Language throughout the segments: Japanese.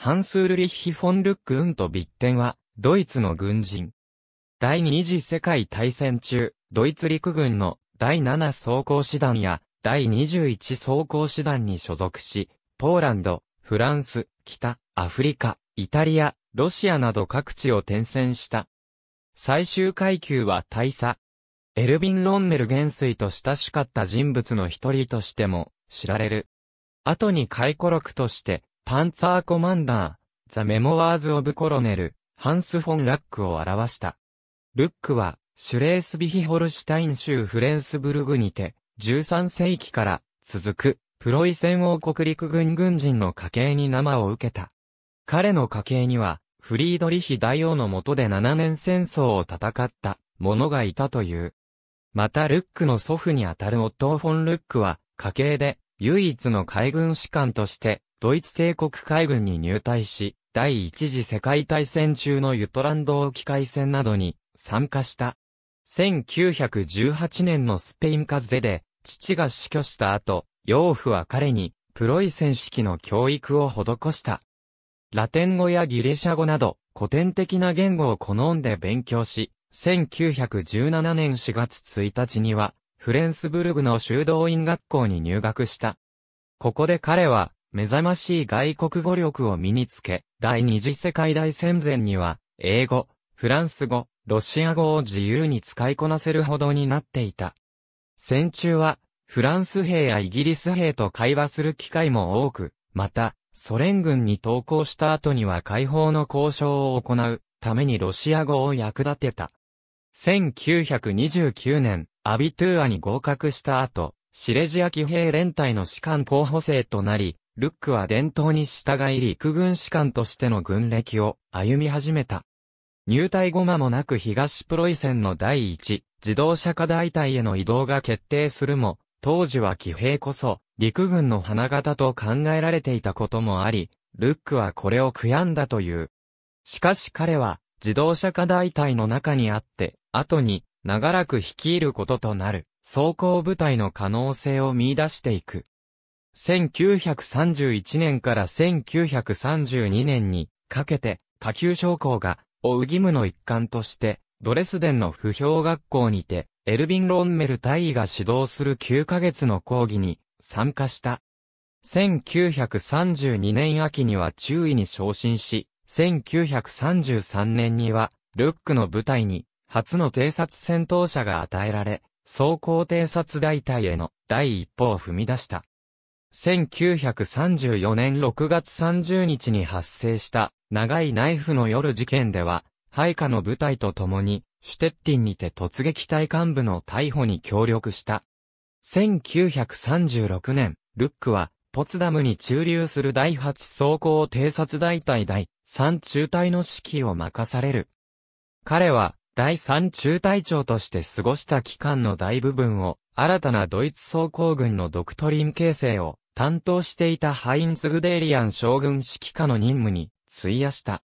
ハンス・ウルリッヒ・フォン・ルック・ウント・ビッテンは、ドイツの軍人。第二次世界大戦中、ドイツ陸軍の第7装甲師団や第21装甲師団に所属し、ポーランド、フランス、北、アフリカ、イタリア、ロシアなど各地を転戦した。最終階級は大佐。エルビン・ロンメル元帥と親しかった人物の一人としても知られる。後に回顧録としてパンツァーコマンダー、ザ・メモワーズ・オブ・コロネル、ハンス・フォン・ラックを表した。ルックは、シュレースビヒホルシュタイン州フレンスブルグにて、13世紀から続く、プロイセン王国陸軍軍人の家系に生を受けた。彼の家系には、フリードリヒ大王の下で7年戦争を戦った者がいたという。またルックの祖父にあたるオットー・フォン・ルックは、家系で唯一の海軍士官としてドイツ帝国海軍に入隊し、第一次世界大戦中のユトランド沖海戦などに参加した。1918年のスペイン風邪で、父が死去した後、養父は彼に、プロイセン式の教育を施した。ラテン語やギリシャ語など、古典的な言語を好んで勉強し、1917年4月1日には、フレンスブルグの修道院学校に入学した。ここで彼は、目覚ましい外国語力を身につけ、第二次世界大戦前には、英語、フランス語、ロシア語を自由に使いこなせるほどになっていた。戦中は、フランス兵やイギリス兵と会話する機会も多く、また、ソ連軍に投降した後には解放の交渉を行うためにロシア語を役立てた。1929年、アビトゥーアに合格した後、シレジア騎兵連隊の士官候補生となり、ルックは伝統に従い陸軍士官としての軍歴を歩み始めた。入隊後間もなく東プロイセンの第一自動車課題隊への移動が決定するも、当時は騎兵こそ陸軍の花形と考えられていたこともあり、ルックはこれを悔やんだという。しかし彼は自動車課題隊の中にあって、後に長らく率いることとなる装甲部隊の可能性を見出していく。1931年から1932年にかけて、下級将校が、追う義務の一環として、ドレスデンの不評学校にて、エルビン・ロンメル大尉が指導する9ヶ月の講義に参加した。1932年秋には中尉に昇進し、1933年には、ルックの部隊に、初の偵察戦闘車が与えられ、装甲偵察大隊への第一歩を踏み出した。1934年6月30日に発生した長いナイフの夜事件では、配下の部隊と共に、シュテッティンにて突撃隊幹部の逮捕に協力した。1936年、ルックは、ポツダムに駐留する第8装甲偵察大隊第3中隊の指揮を任される。彼は、第3中隊長として過ごした期間の大部分を、新たなドイツ総工軍のドクトリン形成を担当していたハインツ・グデーリアン将軍指揮下の任務に費やした。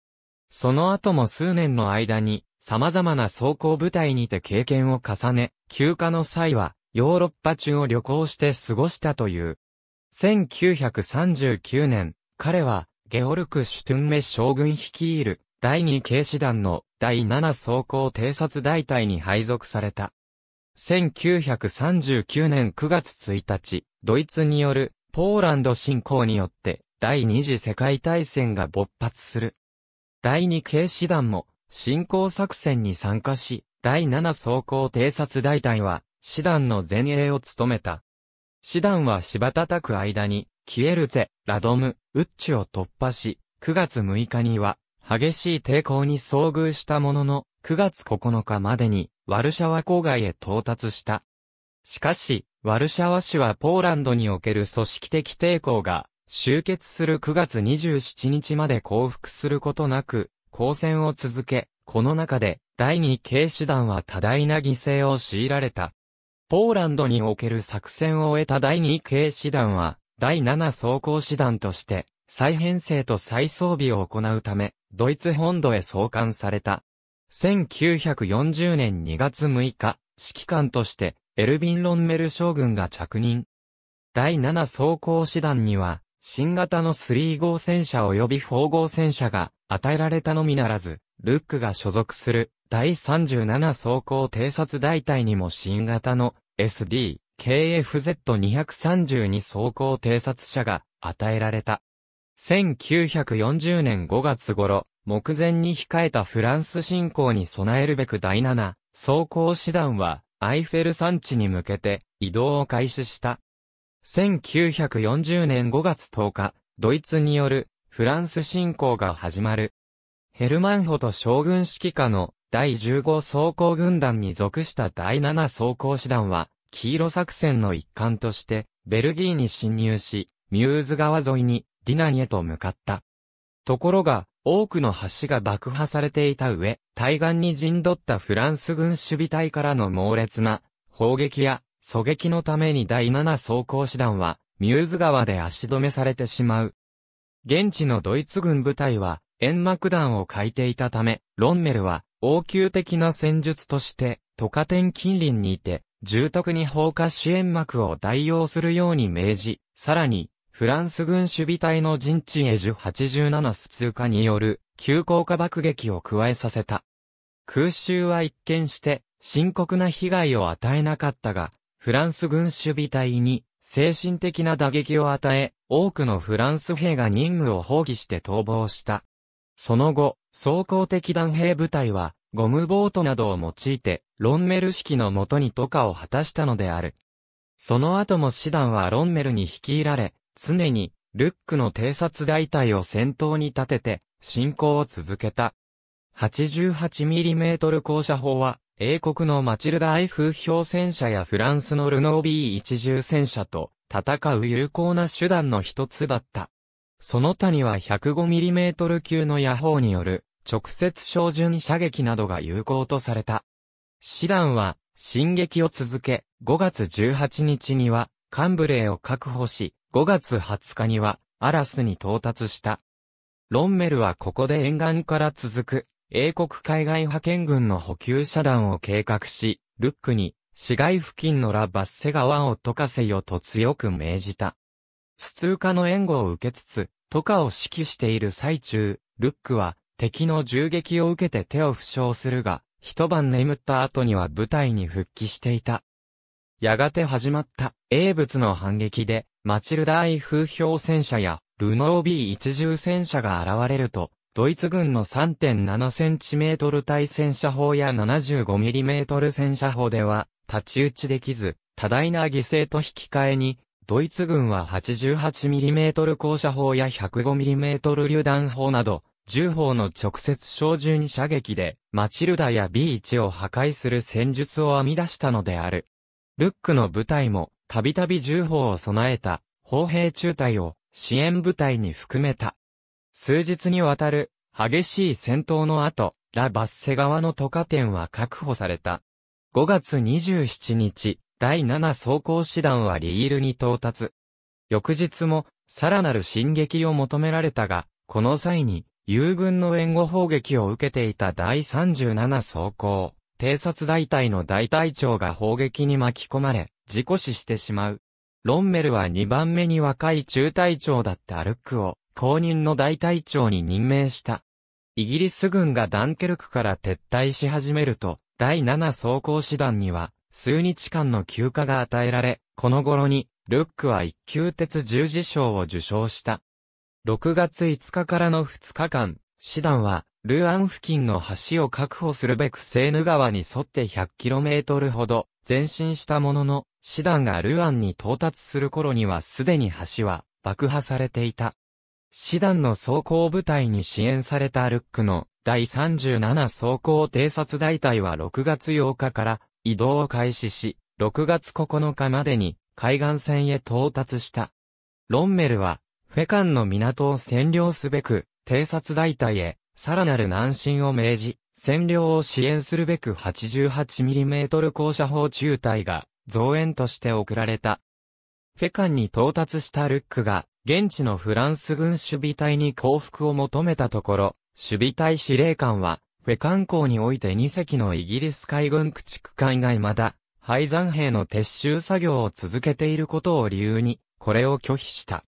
その後も数年の間に様々な装甲部隊にて経験を重ね、休暇の際はヨーロッパ中を旅行して過ごしたという。1939年、彼はゲオルク・シュトゥンメ将軍率いる第2警視団の第7走行偵察大隊に配属された。1939年9月1日、ドイツによるポーランド侵攻によって第二次世界大戦が勃発する。第二警視団も侵攻作戦に参加し、第7走行偵察大隊は師団の前衛を務めた。師団は芝叩く間に、キエルゼ、ラドム、ウッチを突破し、9月6日には激しい抵抗に遭遇したものの、9月9日までに、ワルシャワ郊外へ到達した。しかし、ワルシャワ市はポーランドにおける組織的抵抗が、終結する9月27日まで降伏することなく、抗戦を続け、この中で、第二警視団は多大な犠牲を強いられた。ポーランドにおける作戦を終えた第二警視団は、第七装甲師団として、再編成と再装備を行うため、ドイツ本土へ送還された。1940年2月6日、指揮官として、エルビン・ロンメル将軍が着任。第7装甲師団には、新型の3号戦車及び4号戦車が与えられたのみならず、ルックが所属する第37装甲偵察大隊にも新型の SD、KFZ232 装甲偵察車が与えられた。1940年5月頃、目前に控えたフランス侵攻に備えるべく第7、装甲師団は、アイフェル山地に向けて、移動を開始した。1940年5月10日、ドイツによる、フランス侵攻が始まる。ヘルマンホと将軍指揮下の第15装甲軍団に属した第7装甲師団は、黄色作戦の一環として、ベルギーに侵入し、ミューズ川沿いにディナンへと向かった。ところが、多くの橋が爆破されていた上、対岸に陣取ったフランス軍守備隊からの猛烈な砲撃や狙撃のために第7装甲師団は、ミューズ川で足止めされてしまう。現地のドイツ軍部隊は、煙幕弾を欠いていたため、ロンメルは、応急的な戦術として、トカテン近隣にいて、住宅に放火支援幕を代用するように命じ、さらに、フランス軍守備隊の陣地エジュ87ス通過による急降下爆撃を加えさせた。空襲は一見して深刻な被害を与えなかったが、フランス軍守備隊に精神的な打撃を与え、多くのフランス兵が任務を放棄して逃亡した。その後、装甲的弾兵部隊は、ゴムボートなどを用いて、ロンメル式のもとに渡下を果たしたのである。その後も師団はロンメルに率いられ、常に、ルックの偵察大隊を先頭に立てて、進行を続けた。88mm 降射砲は、英国のマチルダフ風標戦車やフランスのルノー B 一重戦車と戦う有効な手段の一つだった。その他には 105mm 級の野砲による直接照準射撃などが有効とされた。師団は進撃を続け、5月18日にはカンブレーを確保し、5月20日には、アラスに到達した。ロンメルはここで沿岸から続く、英国海外派遣軍の補給遮断を計画し、ルックに、市街付近のラ・バッセ川を溶かせよと強く命じた。普通化の援護を受けつつ、トカを指揮している最中、ルックは敵の銃撃を受けて手を負傷するが、一晩眠った後には部隊に復帰していた。やがて始まった英仏の反撃で、マチルダ I 風評戦車やルノー B 一重戦車が現れると、ドイツ軍の 3.7cm 対戦車砲や 75mm 戦車砲では、立ち打ちできず、多大な犠牲と引き換えに、ドイツ軍は 88mm 高射砲や 105mm 榴弾砲など、銃砲の直接照準射撃で、マチルダや B1 を破壊する戦術を編み出したのである。ルックの部隊も、たびたび銃砲を備えた、砲兵中隊を支援部隊に含めた。数日にわたる激しい戦闘の後、ラ・バッセ側の都下店は確保された。5月27日、第7装甲師団はリールに到達。翌日も、さらなる進撃を求められたが、この際に、友軍の援護砲撃を受けていた第37装甲、偵察大隊の大隊長が砲撃に巻き込まれ、事故死してしまう。ロンメルは2番目に若い中隊長だったルックを公認の大隊長に任命した。イギリス軍がダンケルクから撤退し始めると、第7装甲師団には数日間の休暇が与えられ、この頃にルックは一級鉄十字章を受賞した。6月5日からの2日間、師団はルアン付近の橋を確保するべくセーヌ川に沿って 100km ほど前進したものの、師団がルアンに到達する頃にはすでに橋は爆破されていた。師団の装甲部隊に支援されたルックの第37装甲偵察大隊は6月8日から移動を開始し、6月9日までに海岸線へ到達した。ロンメルはフェカンの港を占領すべく偵察大隊へさらなる南進を命じ、占領を支援するべく 88mm 高射砲中隊が増援として送られた。フェカンに到達したルックが、現地のフランス軍守備隊に降伏を求めたところ、守備隊司令官は、フェカン港において2隻のイギリス海軍駆逐艦が未だ、廃山兵の撤収作業を続けていることを理由に、これを拒否した。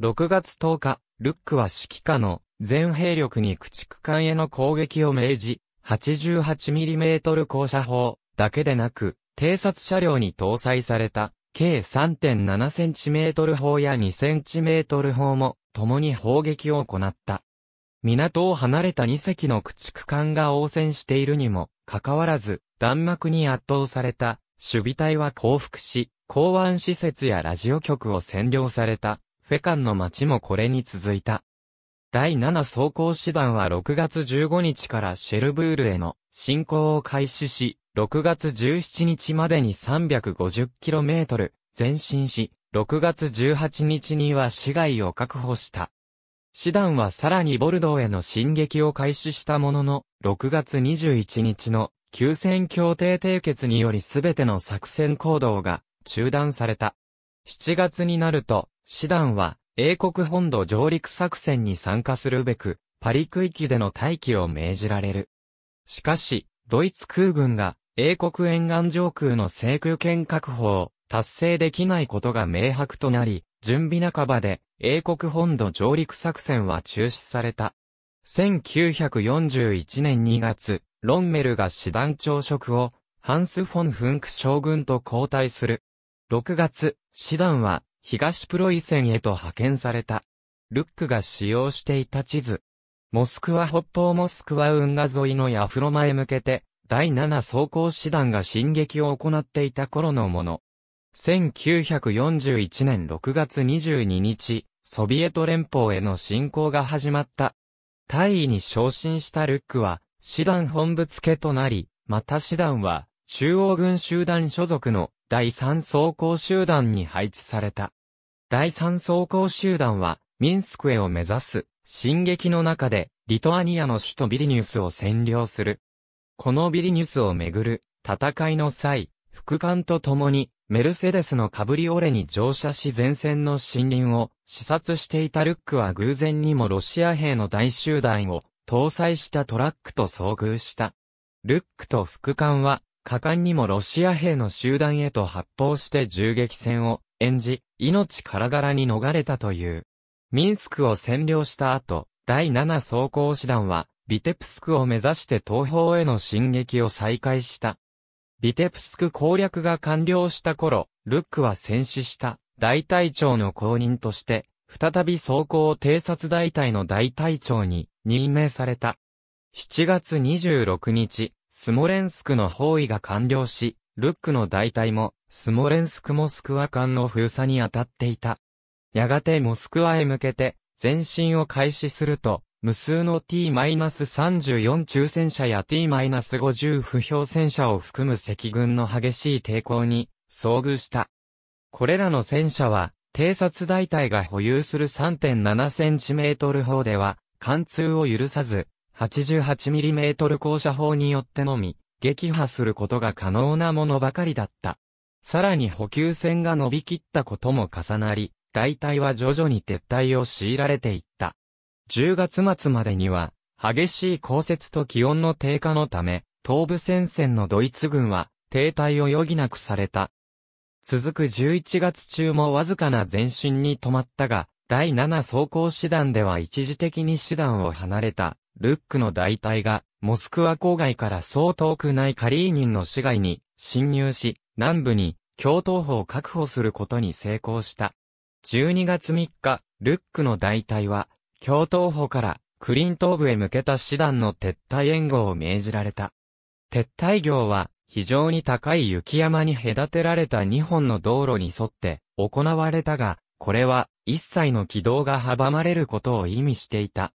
6月10日、ルックは指揮下の全兵力に駆逐艦への攻撃を命じ、88mm 降射砲だけでなく、偵察車両に搭載された、計 3.7cm 砲や 2cm 砲も、共に砲撃を行った。港を離れた2隻の駆逐艦が応戦しているにも、かかわらず、弾幕に圧倒された、守備隊は降伏し、港湾施設やラジオ局を占領された、フェカンの町もこれに続いた。第7装甲師団は6月15日からシェルブールへの進行を開始し、6月17日までに 350km 前進し、6月18日には市街を確保した。師団はさらにボルドーへの進撃を開始したものの、6月21日の休戦協定締結により全ての作戦行動が中断された。7月になると、師団は英国本土上陸作戦に参加するべく、パリ区域での待機を命じられる。しかし、ドイツ空軍が英国沿岸上空の制空権確保を達成できないことが明白となり、準備半ばで英国本土上陸作戦は中止された。1941年2月、ロンメルが師団長職をハンス・フォン・フンク将軍と交代する。6月、師団は東プロイセンへと派遣された。ルックが使用していた地図。モスクワ北方モスクワ運河沿いのヤフロマへ向けて、第7装甲師団が進撃を行っていた頃のもの。1941年6月22日、ソビエト連邦への侵攻が始まった。大尉に昇進したルックは、師団本部付となり、また師団は、中央軍集団所属の第3装甲集団に配置された。第3装甲集団は、ミンスクへを目指す、進撃の中で、リトアニアの首都ビリニュスを占領する。このビリニュスをめぐる戦いの際、副官と共にメルセデスのカブリオレに乗車し前線の森林を視察していたルックは偶然にもロシア兵の大集団を搭載したトラックと遭遇した。ルックと副官は果敢にもロシア兵の集団へと発砲して銃撃戦を演じ、命からがらに逃れたという。ミンスクを占領した後、第7装甲師団は、ビテプスクを目指して東方への進撃を再開した。ビテプスク攻略が完了した頃、ルックは戦死した大隊長の後任として、再び装甲偵察大隊の大隊長に任命された。7月26日、スモレンスクの包囲が完了し、ルックの大隊も、スモレンスクモスクワ間の封鎖に当たっていた。やがてモスクワへ向けて、前進を開始すると、無数の T-34 抽選車や T-50 不評戦車を含む赤軍の激しい抵抗に遭遇した。これらの戦車は、偵察大隊が保有する 3.7cm 砲では、貫通を許さず、88mm 高射砲によってのみ、撃破することが可能なものばかりだった。さらに補給線が伸びきったことも重なり、大隊は徐々に撤退を強いられていった。10月末までには、激しい降雪と気温の低下のため、東部戦線のドイツ軍は、停滞を余儀なくされた。続く11月中もわずかな前進に止まったが、第7装甲師団では一時的に師団を離れた、ルックの大隊が、モスクワ郊外からそう遠くないカリーニンの市街に侵入し、南部に共闘法を確保することに成功した。12月3日、ルックの大隊は共闘歩からクリントー部へ向けた師団の撤退援護を命じられた。撤退業は非常に高い雪山に隔てられた2本の道路に沿って行われたが、これは一切の軌道が阻まれることを意味していた。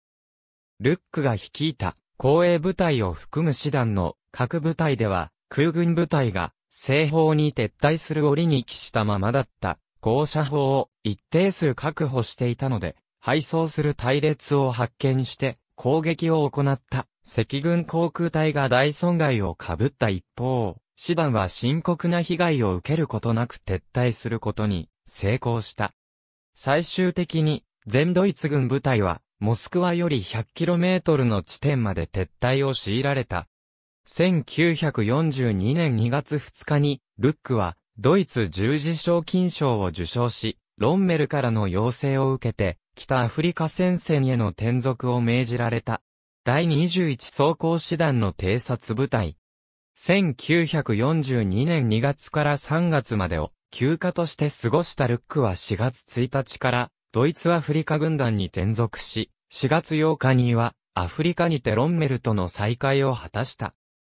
ルックが率いた公衛部隊を含む師団の各部隊では空軍部隊が西方に撤退する折に帰したままだった。降車法を一定数確保していたので、配送する隊列を発見して攻撃を行った赤軍航空隊が大損害を被った一方、師団は深刻な被害を受けることなく撤退することに成功した。最終的に全ドイツ軍部隊はモスクワより 100km の地点まで撤退を強いられた。1942年2月2日にルックはドイツ十字賞金賞を受賞し、ロンメルからの要請を受けて北アフリカ戦線への転属を命じられた。第21装甲師団の偵察部隊。1942年2月から3月までを休暇として過ごしたルックは4月1日からドイツアフリカ軍団に転属し、4月8日にはアフリカにてロンメルとの再会を果たした。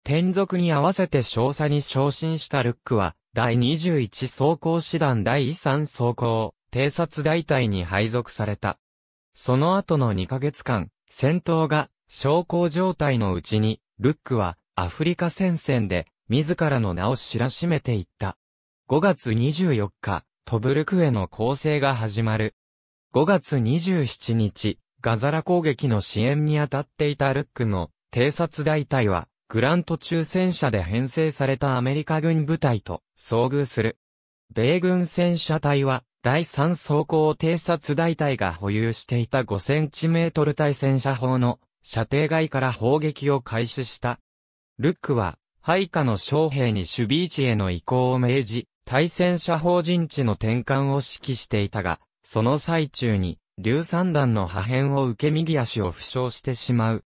転属に合わせて少佐に昇進したルックは、第21装甲師団第3装甲、偵察大隊に配属された。その後の2ヶ月間、戦闘が昇降状態のうちに、ルックはアフリカ戦線で自らの名を知らしめていった。5月24日、トブルクへの攻勢が始まる。5月27日、ガザラ攻撃の支援に当たっていたルックの偵察大隊は、グラント中戦車で編成されたアメリカ軍部隊と遭遇する。米軍戦車隊は第3走行偵察大隊が保有していた5センチメートル対戦車砲の射程外から砲撃を開始した。ルックは、配下の将兵に守備位置への移行を命じ、対戦車砲陣地の転換を指揮していたが、その最中に、硫酸弾の破片を受け右足を負傷してしまう。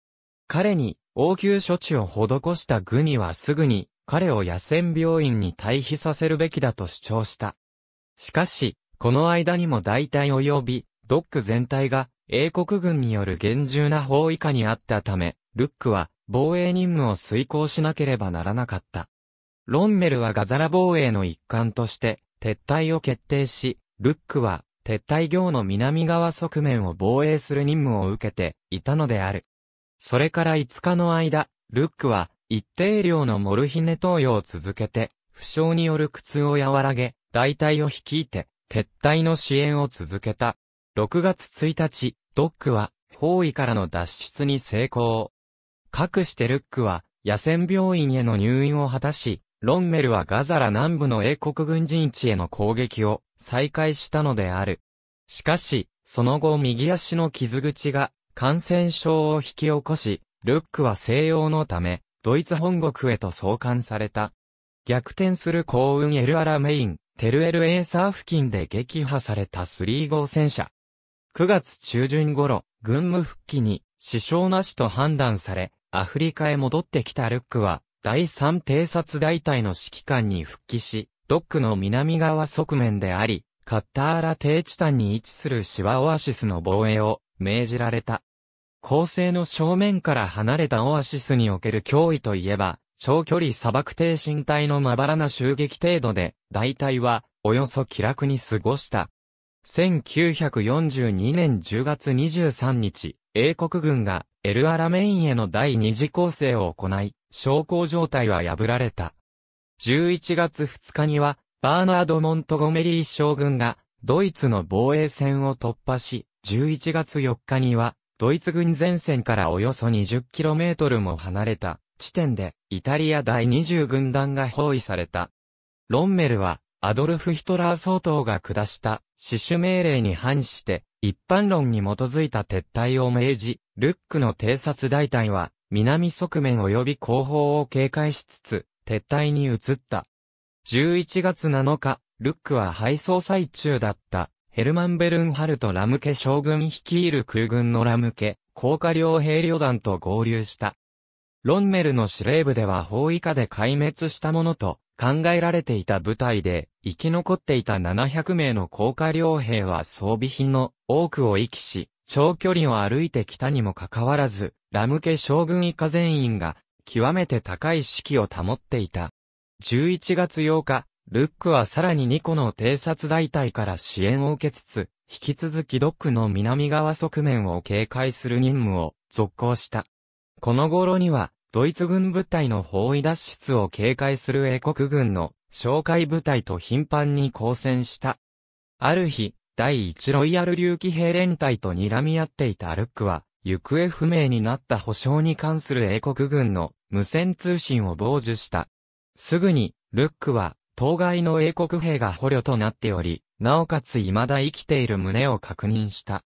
彼に、応急処置を施したグニはすぐに、彼を野戦病院に退避させるべきだと主張した。しかし、この間にも大体及び、ドック全体が英国軍による厳重な包囲下にあったため、ルックは防衛任務を遂行しなければならなかった。ロンメルはガザラ防衛の一環として撤退を決定し、ルックは撤退業の南側側面を防衛する任務を受けていたのである。それから5日の間、ルックは一定量のモルヒネ投与を続けて、負傷による苦痛を和らげ、大隊を率いて、撤退の支援を続けた。6月1日、ドックは包囲からの脱出に成功。かくしてルックは野戦病院への入院を果たし、ロンメルはガザラ南部の英国軍陣地への攻撃を再開したのである。しかし、その後右足の傷口が感染症を引き起こし、ルックは西洋のため、ドイツ本国へと送還された。逆転する幸運エルアラメイン、テルエルエーサー付近で撃破された3号戦車。9月中旬頃、軍務復帰に支障なしと判断され、アフリカへ戻ってきたルックは、第3偵察大隊の指揮官に復帰し、ドックの南側側面であり、カッターラ低地帯に位置するシワオアシスの防衛を命じられた。構成の正面から離れたオアシスにおける脅威といえば、長距離砂漠低身体のまばらな襲撃程度で、大体は、およそ気楽に過ごした。1942年10月23日、英国軍がエルアラメインへの第二次攻勢を行い、昇降状態は破られた。11月2日には、バーナード・モントゴメリー将軍が、ドイツの防衛線を突破し、11月4日には、ドイツ軍前線からおよそ 20km も離れた。地点でイタリア第20軍団が包囲された。ロンメルはアドルフ・ヒトラー総統が下した死守命令に反して一般論に基づいた撤退を命じ、ルックの偵察大隊は南側面及び後方を警戒しつつ撤退に移った。11月7日、ルックは配送最中だったヘルマン・ベルンハルト・ラムケ将軍率いる空軍のラムケ、高架両兵旅団と合流した。ロンメルの司令部では法以下で壊滅したものと考えられていた部隊で生き残っていた700名の高架両兵は装備品の多くを遺棄し、長距離を歩いてきたにもかかわらず、ラム家将軍以下全員が極めて高い士気を保っていた。11月8日、ルックはさらに2個の偵察大隊から支援を受けつつ、引き続きドックの南側側面を警戒する任務を続行した。この頃には、ドイツ軍部隊の包囲脱出を警戒する英国軍の哨戒部隊と頻繁に交戦した。ある日、第1ロイヤル竜騎兵連隊と睨み合っていたルックは、行方不明になった保証に関する英国軍の無線通信を傍受した。すぐに、ルックは、当該の英国兵が捕虜となっており、なおかつ未だ生きている旨を確認した。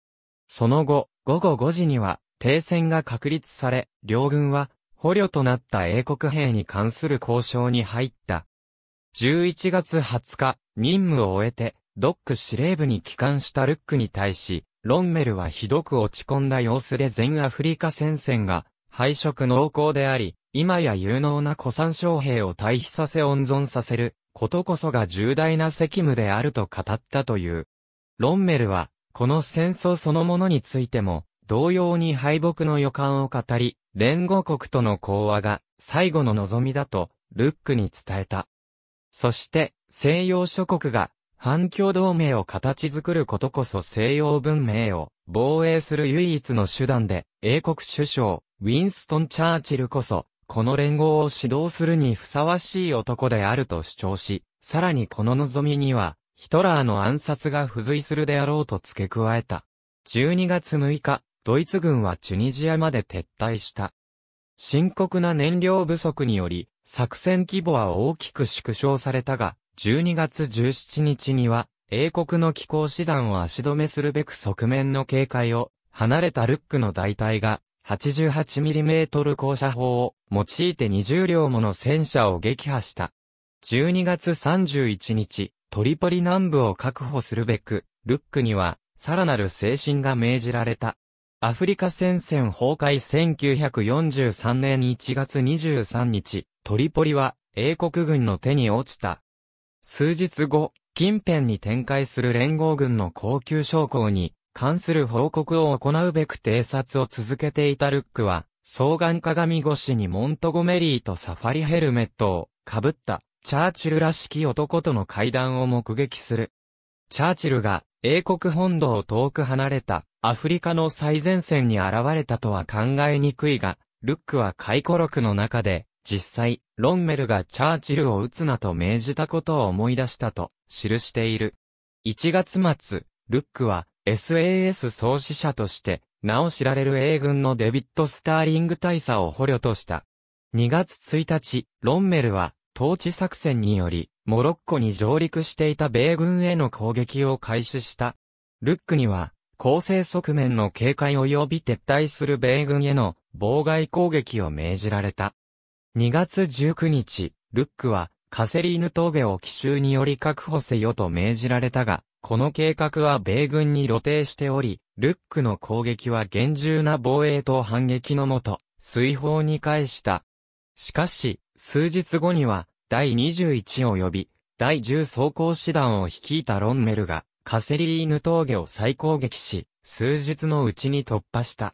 その後、午後5時には、停戦が確立され、両軍は捕虜となった英国兵に関する交渉に入った。11月20日、任務を終えて、ドック司令部に帰還したルックに対し、ロンメルはひどく落ち込んだ様子で全アフリカ戦線が敗色濃厚であり、今や有能な古参将兵を退避させ温存させることこそが重大な責務であると語ったという。ロンメルは、この戦争そのものについても、同様に敗北の予感を語り、連合国との講和が最後の望みだと、ルックに伝えた。そして、西洋諸国が反共同盟を形作ることこそ西洋文明を防衛する唯一の手段で、英国首相、ウィンストン・チャーチルこそ、この連合を指導するにふさわしい男であると主張し、さらにこの望みには、ヒトラーの暗殺が付随するであろうと付け加えた。12月6日、ドイツ軍はチュニジアまで撤退した。深刻な燃料不足により、作戦規模は大きく縮小されたが、12月17日には、英国の気候師団を足止めするべく側面の警戒を、離れたルックの大隊が、88mm 降射砲を用いて20両もの戦車を撃破した。12月31日、トリポリ南部を確保するべく、ルックには、さらなる精神が命じられた。アフリカ戦線崩壊1943年1月23日、トリポリは英国軍の手に落ちた。数日後、近辺に展開する連合軍の高級将校に関する報告を行うべく偵察を続けていたルックは、双眼鏡越しにモントゴメリーとサファリヘルメットをかぶったチャーチルらしき男との会談を目撃する。チャーチルが英国本土を遠く離れたアフリカの最前線に現れたとは考えにくいが、ルックは回顧録の中で、実際、ロンメルがチャーチルを撃つなと命じたことを思い出したと記している。1月末、ルックは SAS 創始者として、名を知られる英軍のデビッド・スターリング大佐を捕虜とした。2月1日、ロンメルは統治作戦により、モロッコに上陸していた米軍への攻撃を開始した。ルックには、攻勢側面の警戒及び撤退する米軍への妨害攻撃を命じられた。2月19日、ルックはカセリーヌ峠を奇襲により確保せよと命じられたが、この計画は米軍に露呈しており、ルックの攻撃は厳重な防衛と反撃のもと、水砲に返した。しかし、数日後には、第21及び、第10装甲師団を率いたロンメルが、カセリーヌ峠を再攻撃し、数日のうちに突破した。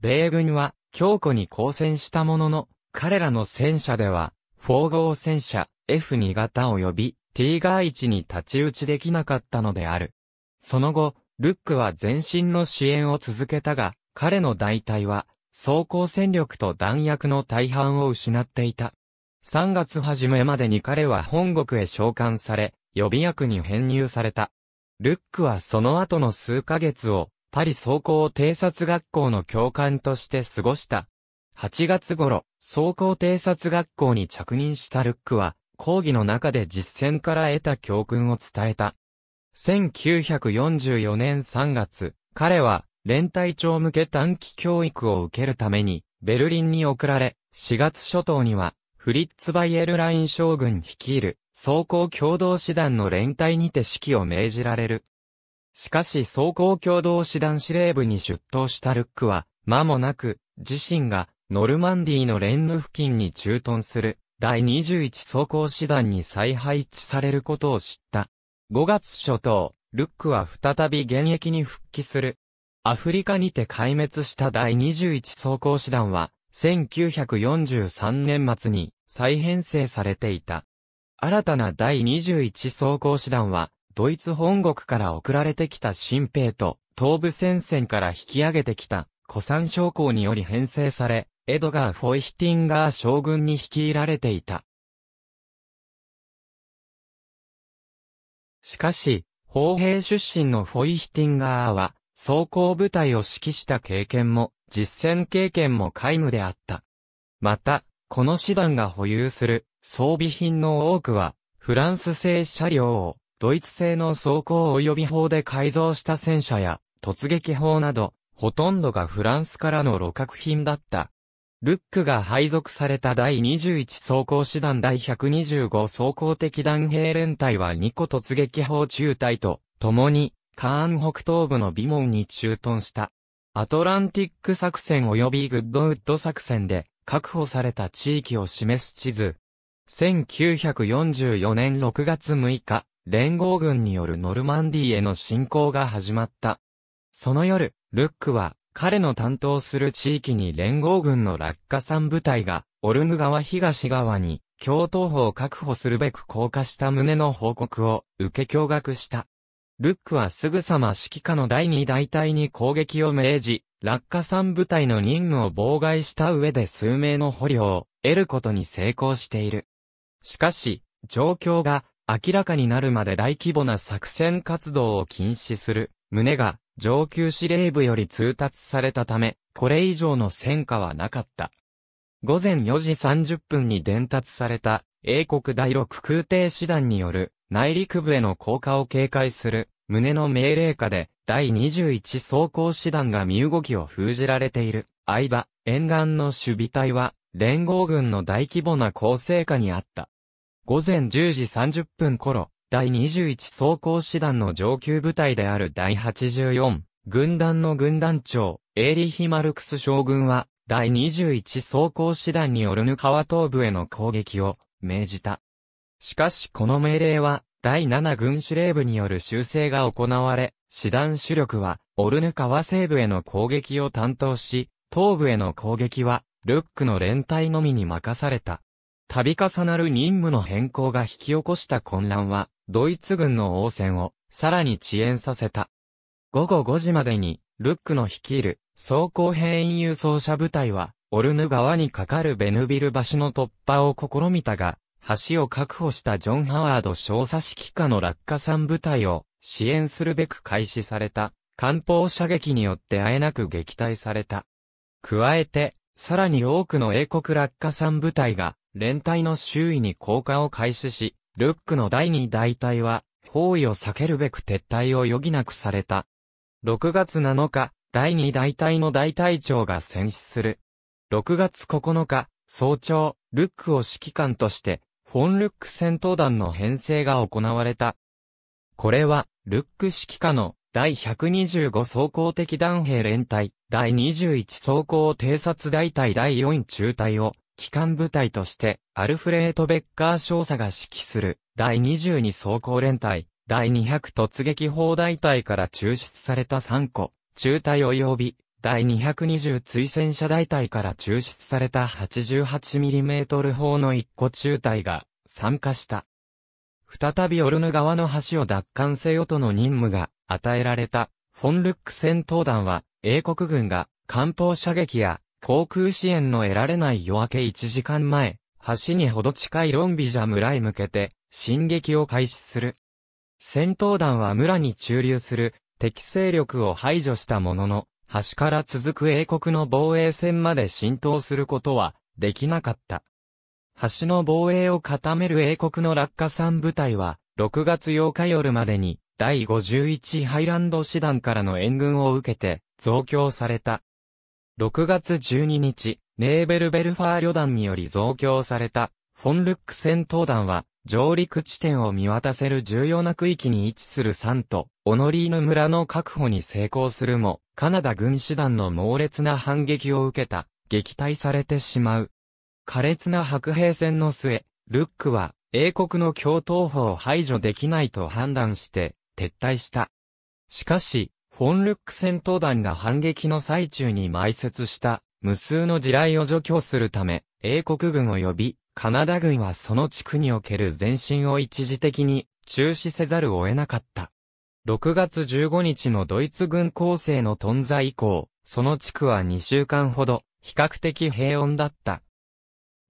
米軍は、強固に抗戦したものの、彼らの戦車では、フォゴ号戦車 F2 型及び T ガー1に立ち打ちできなかったのである。その後、ルックは前進の支援を続けたが、彼の大隊は、装甲戦力と弾薬の大半を失っていた。3月初めまでに彼は本国へ召喚され、予備役に編入された。ルックはその後の数ヶ月を、パリ総合偵察学校の教官として過ごした。8月頃、総合偵察学校に着任したルックは、講義の中で実践から得た教訓を伝えた。1944年3月、彼は、連隊長向け短期教育を受けるために、ベルリンに送られ、4月初頭には、フリッツ・バイエルライン将軍率いる、総甲共同師団の連隊にて指揮を命じられる。しかし総甲共同師団司令部に出頭したルックは、間もなく、自身が、ノルマンディのレンヌ付近に駐屯する、第21総甲師団に再配置されることを知った。5月初頭、ルックは再び現役に復帰する。アフリカにて壊滅した第21総甲師団は、1943年末に再編成されていた。新たな第21装甲師団は、ドイツ本国から送られてきた新兵と、東部戦線から引き上げてきた、古参将校により編成され、エドガー・フォイヒティンガー将軍に率いられていた。しかし、砲兵出身のフォイヒティンガーは、装甲部隊を指揮した経験も、実戦経験も皆無であった。また、この師団が保有する装備品の多くは、フランス製車両を、ドイツ製の装甲及び砲で改造した戦車や、突撃砲など、ほとんどがフランスからの露角品だった。ルックが配属された第21装甲師団第125装甲的弾兵連隊は2個突撃砲中隊と、共にカーン北東部のビモンに駐屯した。アトランティック作戦及びグッドウッド作戦で確保された地域を示す地図。1944年6月6日、連合軍によるノルマンディへの侵攻が始まった。その夜、ルックは彼の担当する地域に連合軍の落下産部隊が、オルヌ川東側に、共闘法を確保するべく降下した旨の報告を受け驚愕した。ルックはすぐさま指揮下の第二大隊に攻撃を命じ、落下3部隊の任務を妨害した上で数名の捕虜を得ることに成功している。しかし、状況が明らかになるまで大規模な作戦活動を禁止する旨が上級司令部より通達されたため、これ以上の戦果はなかった。午前4時30分に伝達された英国第6空挺師団による内陸部への降下を警戒する、旨の命令下で、第21装甲師団が身動きを封じられている、相場、沿岸の守備隊は、連合軍の大規模な構成下にあった。午前10時30分頃、第21装甲師団の上級部隊である第84、軍団の軍団長、エーリヒ・マルクス将軍は、第21装甲師団によるヌ川東部への攻撃を、命じた。しかしこの命令は、第7軍司令部による修正が行われ、師団主力は、オルヌ川西部への攻撃を担当し、東部への攻撃は、ルックの連隊のみに任された。度重なる任務の変更が引き起こした混乱は、ドイツ軍の応戦を、さらに遅延させた。午後5時までに、ルックの率いる、装甲兵員輸送車部隊は、オルヌ川に架かるベヌビル橋の突破を試みたが、橋を確保したジョン・ハワード少佐指揮下の落下山部隊を支援するべく開始された、艦砲射撃によってあえなく撃退された。加えて、さらに多くの英国落下山部隊が、連隊の周囲に降下を開始し、ルックの第二大隊は、包囲を避けるべく撤退を余儀なくされた。6月7日、第二大隊の大隊長が戦死する。6月9日、早朝、ルックを指揮官として、フォン・ルック戦闘団の編成が行われた。これは、ルック指揮下の第125装甲的弾兵連隊、第21装甲偵察大隊第4中隊を、機関部隊として、アルフレート・ベッカー少佐が指揮する、第22装甲連隊、第200突撃砲大隊から抽出された3個、中隊及び第220追戦車大隊から抽出された 88mm 砲の一個中隊が参加した。再びオルヌ川の橋を奪還せよとの任務が与えられたフォンルック戦闘団は英国軍が艦砲射撃や航空支援の得られない夜明け1時間前、橋にほど近いロンビジャ村へ向けて進撃を開始する。戦闘団は村に駐留する敵勢力を排除したものの、端から続く英国の防衛線まで浸透することはできなかった。橋の防衛を固める英国の落下山部隊は、6月8日夜までに、第51ハイランド師団からの援軍を受けて、増強された。6月12日、ネーベルベルファー旅団により増強された、フォンルック戦闘団は、上陸地点を見渡せる重要な区域に位置する山と、オノリーヌ村の確保に成功するも、カナダ軍師団の猛烈な反撃を受けた、撃退されてしまう。苛烈な白兵戦の末、ルックは、英国の共闘法を排除できないと判断して、撤退した。しかし、フォン・ルック戦闘団が反撃の最中に埋設した、無数の地雷を除去するため、英国軍を呼び、カナダ軍はその地区における前進を一時的に中止せざるを得なかった。6月15日のドイツ軍攻勢の頓挫以降、その地区は2週間ほど、比較的平穏だった。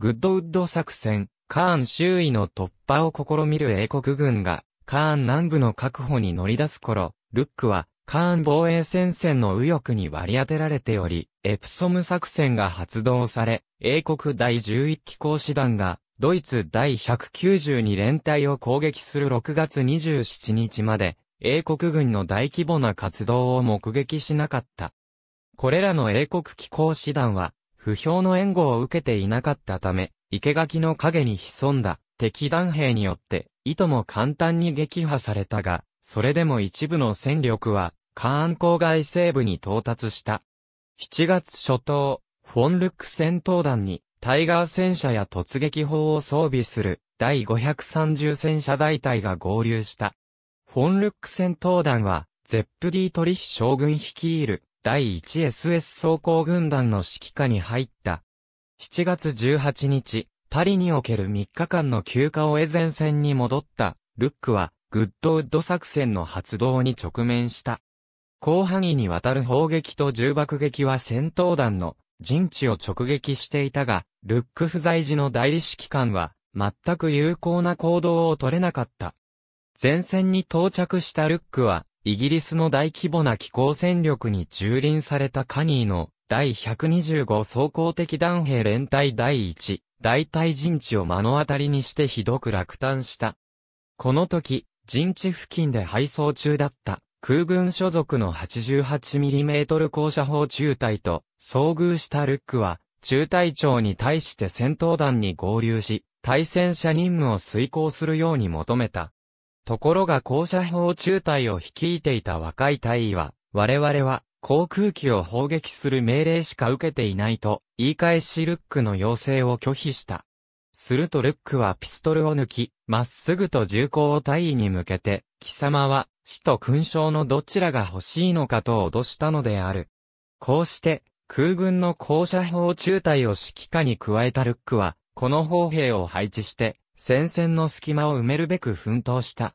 グッドウッド作戦、カーン周囲の突破を試みる英国軍が、カーン南部の確保に乗り出す頃、ルックは、カーン防衛戦線の右翼に割り当てられており、エプソム作戦が発動され、英国第11機構師団が、ドイツ第192連隊を攻撃する6月27日まで、英国軍の大規模な活動を目撃しなかった。これらの英国機構師団は、不評の援護を受けていなかったため、生垣の陰に潜んだ敵弾兵によって、いとも簡単に撃破されたが、それでも一部の戦力は、カーン郊外西部に到達した。7月初頭、フォンルック戦闘団に、タイガー戦車や突撃砲を装備する、第530戦車大隊が合流した。フォンルック戦闘団は、ゼップディ・トリヒ将軍率いる第 1SS 装甲軍団の指揮下に入った。7月18日、パリにおける3日間の休暇を得前線に戻った、ルックは、グッドウッド作戦の発動に直面した。広範囲にわたる砲撃と重爆撃は戦闘団の陣地を直撃していたが、ルック不在時の代理指揮官は、全く有効な行動を取れなかった。前線に到着したルックは、イギリスの大規模な気候戦力に蹂躙されたカニーの第125総合的弾兵連隊第1大隊陣地を目の当たりにしてひどく落胆した。この時、陣地付近で配送中だった空軍所属の 88mm 高射砲中隊と遭遇したルックは、中隊長に対して戦闘団に合流し、対戦車任務を遂行するように求めた。ところが高射砲中隊を率いていた若い隊員は、我々は航空機を砲撃する命令しか受けていないと、言い返しルックの要請を拒否した。するとルックはピストルを抜き、まっすぐと銃口を隊員に向けて、貴様は、死と勲章のどちらが欲しいのかと脅したのである。こうして、空軍の高射砲中隊を指揮下に加えたルックは、この砲兵を配置して、戦線の隙間を埋めるべく奮闘した。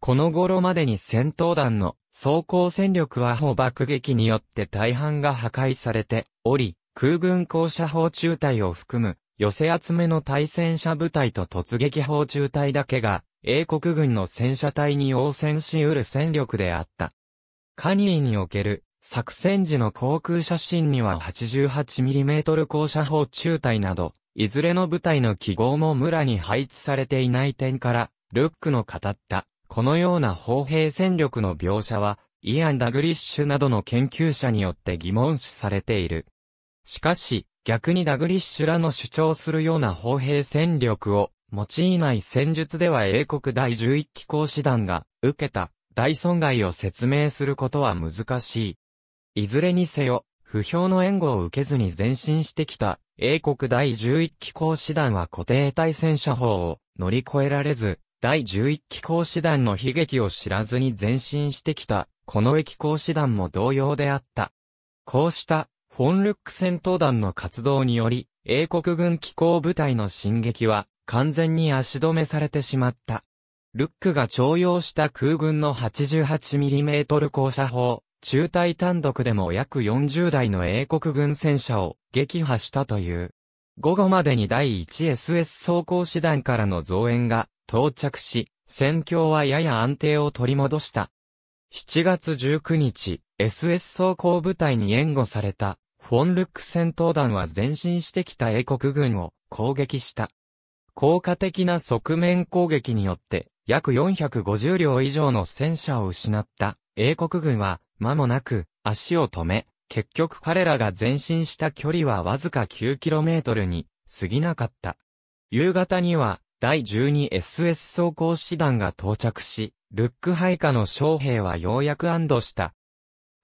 この頃までに戦闘団の装甲戦力は砲爆撃によって大半が破壊されており、空軍高射砲中隊を含む寄せ集めの対戦車部隊と突撃砲中隊だけが英国軍の戦車隊に応戦し得る戦力であった。カニーにおける作戦時の航空写真には 88mm 高射砲中隊などいずれの部隊の記号も村に配置されていない点から、ルックの語った、このような砲兵戦力の描写は、イアン・ダグリッシュなどの研究者によって疑問視されている。しかし、逆にダグリッシュらの主張するような砲兵戦力を用いない戦術では英国第11機構師団が受けた大損害を説明することは難しい。いずれにせよ、不評の援護を受けずに前進してきた、英国第11機構師団は固定対戦車砲を乗り越えられず、第11機構師団の悲劇を知らずに前進してきた、この駅構師団も同様であった。こうした、フォンルック戦闘団の活動により、英国軍機構部隊の進撃は、完全に足止めされてしまった。ルックが徴用した空軍の 88mm 高射砲、中隊単独でも約40台の英国軍戦車を撃破したという。午後までに第 1SS 装甲師団からの増援が到着し、戦況はやや安定を取り戻した。7月19日、SS 装甲部隊に援護された、フォンルック戦闘団は前進してきた英国軍を攻撃した。効果的な側面攻撃によって、約450両以上の戦車を失った英国軍は、間もなく、足を止め、結局彼らが前進した距離はわずか 9km に過ぎなかった。夕方には、第 12SS 装甲師団が到着し、ルック配下の将兵はようやく安堵した。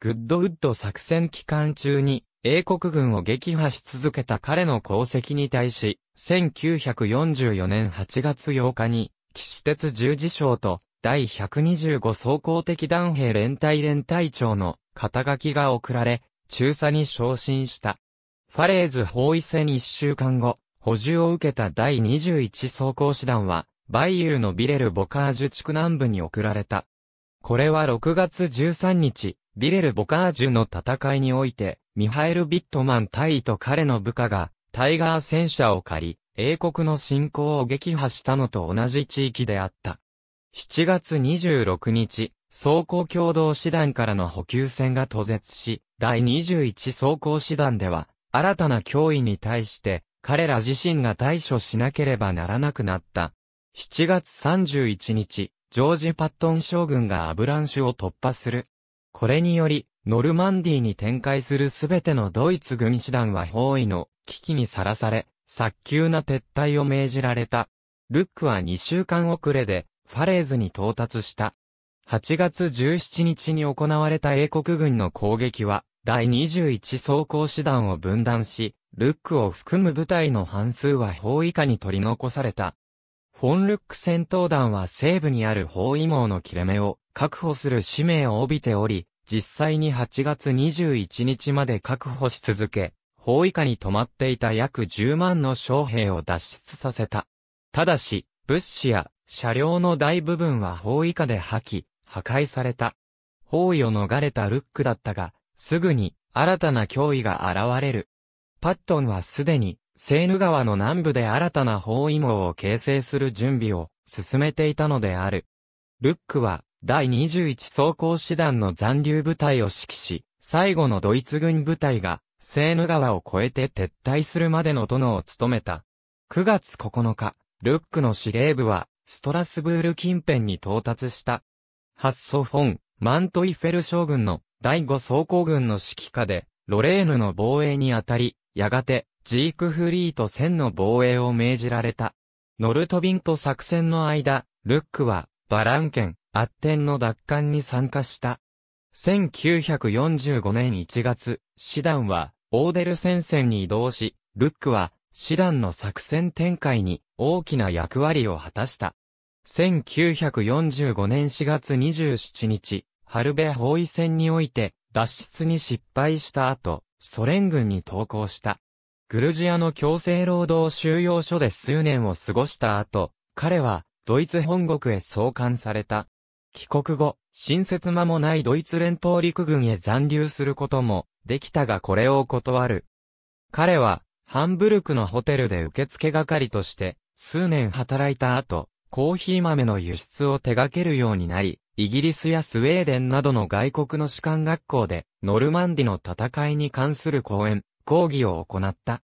グッドウッド作戦期間中に、英国軍を撃破し続けた彼の功績に対し、1944年8月8日に、騎士鉄十字章と第125総合的団兵連隊連隊長の肩書きが送られ、中佐に昇進した。ファレーズ包囲戦1週間後、補充を受けた第21装甲師団は、バイユーのビレル・ボカージュ地区南部に送られた。これは6月13日、ビレル・ボカージュの戦いにおいて、ミハエル・ビットマン大尉と彼の部下が、タイガー戦車を借り、英国の侵攻を撃破したのと同じ地域であった。7月26日、装甲共同師団からの補給船が途絶し、第21装甲師団では、新たな脅威に対して、彼ら自身が対処しなければならなくなった。7月31日、ジョージ・パットン将軍がアブランシュを突破する。これにより、ノルマンディに展開するすべてのドイツ軍師団は包囲の危機にさらされ、早急な撤退を命じられた。ルックは2週間遅れで、ファレーズに到達した。8月17日に行われた英国軍の攻撃は、第21装甲師団を分断し、ルックを含む部隊の半数は包囲下に取り残された。フォンルック戦闘団は西部にある包囲網の切れ目を確保する使命を帯びており、実際に8月21日まで確保し続け、包囲下に止まっていた約10万の将兵を脱出させた。ただし、物資や車両の大部分は砲以下で破棄、破壊された。包囲を逃れたルックだったが、すぐに新たな脅威が現れる。パットンはすでに、セーヌ川の南部で新たな包囲網を形成する準備を進めていたのである。ルックは、第21装甲師団の残留部隊を指揮し、最後のドイツ軍部隊が、セーヌ川を越えて撤退するまでの殿を務めた。9月9日、ルックの司令部は、ストラスブール近辺に到達した。ハッソフォン、マントイフェル将軍の第五装甲軍の指揮下で、ロレーヌの防衛にあたり、やがて、ジークフリート1000の防衛を命じられた。ノルトビンと作戦の間、ルックは、バラン県、アッテンの奪還に参加した。1945年1月、師団は、オーデル戦線に移動し、ルックは、師団の作戦展開に大きな役割を果たした。1945年4月27日、春ル包囲戦において脱出に失敗した後、ソ連軍に投降した。グルジアの強制労働収容所で数年を過ごした後、彼はドイツ本国へ送還された。帰国後、新設間もないドイツ連邦陸軍へ残留することもできたがこれを断る。彼はハンブルクのホテルで受付係として数年働いた後、コーヒー豆の輸出を手掛けるようになり、イギリスやスウェーデンなどの外国の士官学校で、ノルマンディの戦いに関する講演、講義を行った。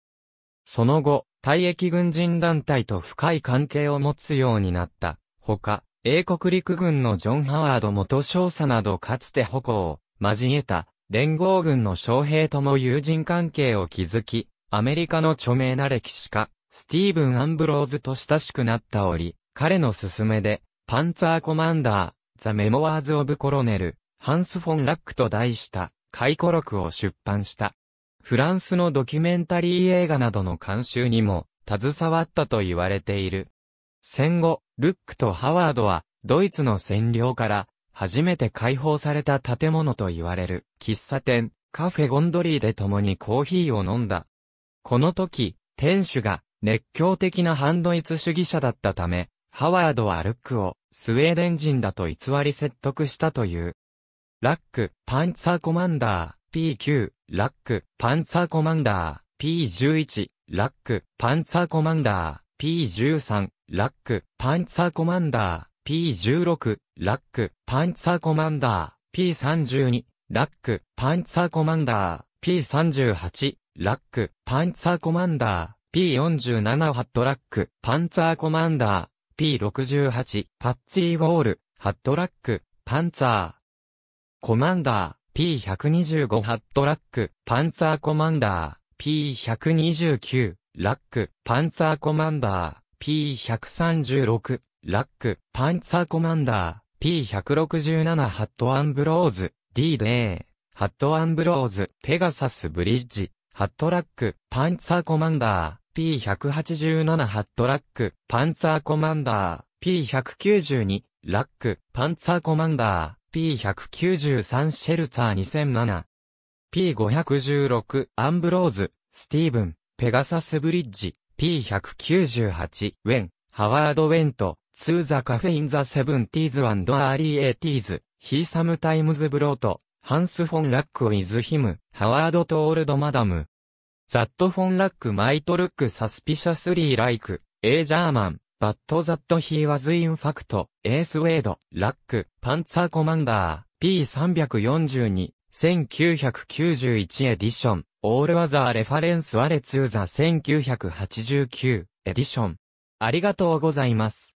その後、退役軍人団体と深い関係を持つようになった。ほか、英国陸軍のジョン・ハワード元少佐などかつて歩行を交えた連合軍の将兵とも友人関係を築き、アメリカの著名な歴史家、スティーブン・アンブローズと親しくなった折、彼の勧めで、パンツァーコマンダー、ザ・メモワーズ・オブ・コロネル、ハンス・フォン・ラックと題した、回顧録を出版した。フランスのドキュメンタリー映画などの監修にも、携わったと言われている。戦後、ルックとハワードは、ドイツの占領から、初めて解放された建物と言われる、喫茶店、カフェゴンドリーで共にコーヒーを飲んだ。この時、店主が熱狂的な反ドイツ主義者だったため、ハワードはルックをスウェーデン人だと偽り説得したという。ラック、パンツァーコマンダー、P9、ラック、パンツァーコマンダー、P11、ラック、パンツァーコマンダー、P13、ラック、パンツァーコマンダー、P16、ラック、パンツァーコマンダー、P32、ラック、パンツァーコマンダー P38、ラック、パンツァーコマンダー、P47 ハットラック、パンツァーコマンダー、P68、パッツィーウォール、ハットラック、パンツァー。コマンダー、P125 ハットラック、パンツァーコマンダー、P129、ラック、パンツァーコマンダー、P136、ラック、パンツァーコマンダー、P167 ハットアンブローズ、D デー。ハットアンブローズ、ペガサスブリッジ、ハットラック、パンツァーコマンダー、P187 ハットラック、パンツァーコマンダー、P192、ラック、パンツァーコマンダー、P193 シェルツァー2007、P516 アンブローズ、スティーブン、ペガサスブリッジ、P198 ウェン、ハワード・ウェント、ツーザ・カフェイン・ザ・セブンティーズ・アンド・アーリー・エイティーズ、ヒーサム・タイムズ・ブロート、ハンス・フォン・ラック・ウィズ・ヒム、ハワード・トールド・マダム。ザット・フォン・ラック・マイト・ルック・サスピシャス・リー・ライク、エイ・ジャーマン、バット・ザット・ヒー・ワズ・イン・ファクト、エース・ウェイド、ラック、パンツァー・コマンダー、P342、1991エディション、オール・ワザー・レファレンス・アレ・ツーザ1989エディション。ありがとうございます。